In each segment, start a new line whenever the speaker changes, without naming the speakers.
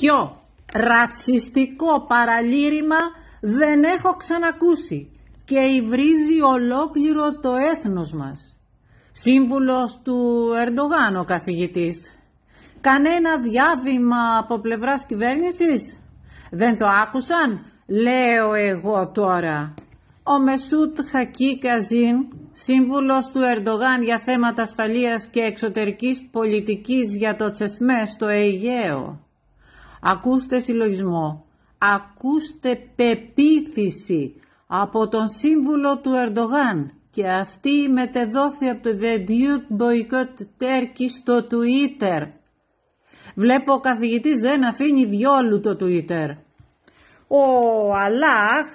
πιο ρατσιστικό παραλήρημα δεν έχω ξανακούσει και υβρίζει ολόκληρο το έθνος μας. Σύμβουλος του Ερντογάν ο καθηγητής. Κανένα διάβημα από πλευράς κυβέρνησης. Δεν το άκουσαν, λέω εγώ τώρα. Ο Μεσούτ Χακί Καζίν, σύμβουλος του Ερντογάν για θέματα ασφαλείας και εξωτερικής πολιτικής για το Τσεσμέ στο Αιγαίο. Ακούστε συλλογισμό. Ακούστε πεποίθηση από τον σύμβουλο του Ερντογάν και αυτή μετεδόθη από το The Duke Boycott Turkey στο Twitter. Βλέπω ο καθηγητής δεν αφήνει διόλου το Twitter. Ο Αλάχ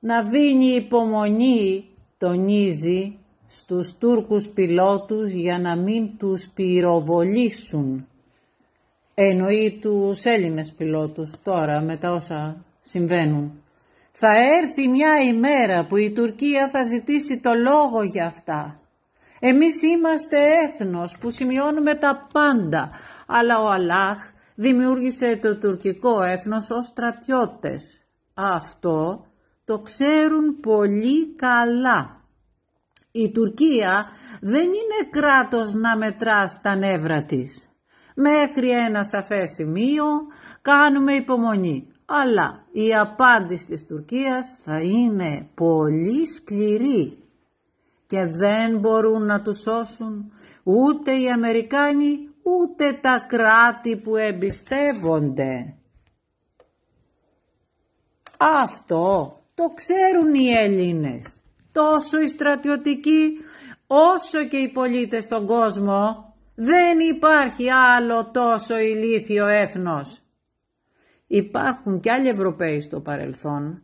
να δίνει υπομονή, τονίζει, στους Τούρκους πιλότους για να μην τους πυροβολήσουν. Ε, εννοεί τους Έλληνες πιλότους τώρα με τα όσα συμβαίνουν. Θα έρθει μια ημέρα που η Τουρκία θα ζητήσει το λόγο για αυτά. Εμείς είμαστε έθνος που σημειώνουμε τα πάντα, αλλά ο Αλάχ δημιούργησε το τουρκικό έθνος ως στρατιώτες. Αυτό το ξέρουν πολύ καλά. Η Τουρκία δεν είναι κράτος να μετράς τα νεύρα της. Μέχρι ένα σαφές σημείο κάνουμε υπομονή. Αλλά η απάντηση της Τουρκίας θα είναι πολύ σκληρή και δεν μπορούν να τους σώσουν ούτε οι Αμερικάνοι ούτε τα κράτη που εμπιστεύονται. Αυτό το ξέρουν οι Έλληνες, τόσο οι στρατιωτικοί όσο και οι πολίτες στον κόσμο δεν υπάρχει άλλο τόσο ηλίθιο έθνος. Υπάρχουν και άλλοι Ευρωπαίοι στο παρελθόν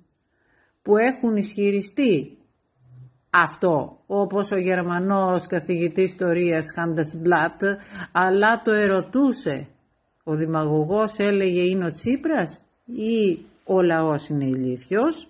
που έχουν ισχυριστεί αυτό, όπως ο Γερμανός καθηγητής ιστορίας Μπλάτ, αλλά το ερωτούσε. Ο δημαγωγός έλεγε είναι ο Τσίπρας ή ο λαός είναι ηλίθιος